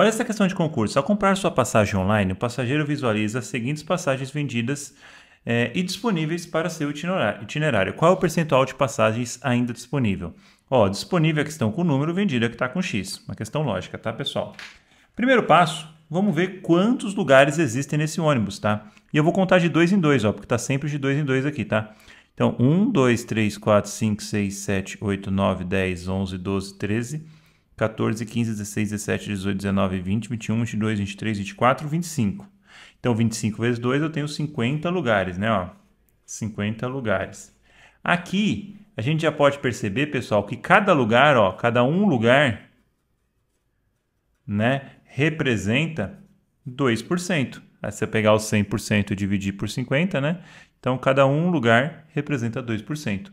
Olha essa questão de concurso. Ao comprar sua passagem online, o passageiro visualiza as seguintes passagens vendidas é, e disponíveis para seu itinerário. Qual é o percentual de passagens ainda disponível? Ó, disponível é a questão com o número, vendida é que está com X. Uma questão lógica, tá, pessoal? Primeiro passo, vamos ver quantos lugares existem nesse ônibus, tá? E eu vou contar de dois em dois, ó, porque está sempre de dois em dois aqui, tá? Então, 1, 2, 3, 4, 5, 6, 7, 8, 9, 10, 11, 12, 13, 14, 15, 16, 17, 18, 19, 20, 21, 22, 23, 24, 25. Então, 25 vezes 2 eu tenho 50 lugares, né? Ó, 50 lugares. Aqui, a gente já pode perceber, pessoal, que cada lugar, ó, cada um lugar, né, representa 2%. Aí você pegar o 100% e dividir por 50, né? Então, cada um lugar representa 2%.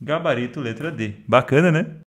Gabarito, letra D. Bacana, né?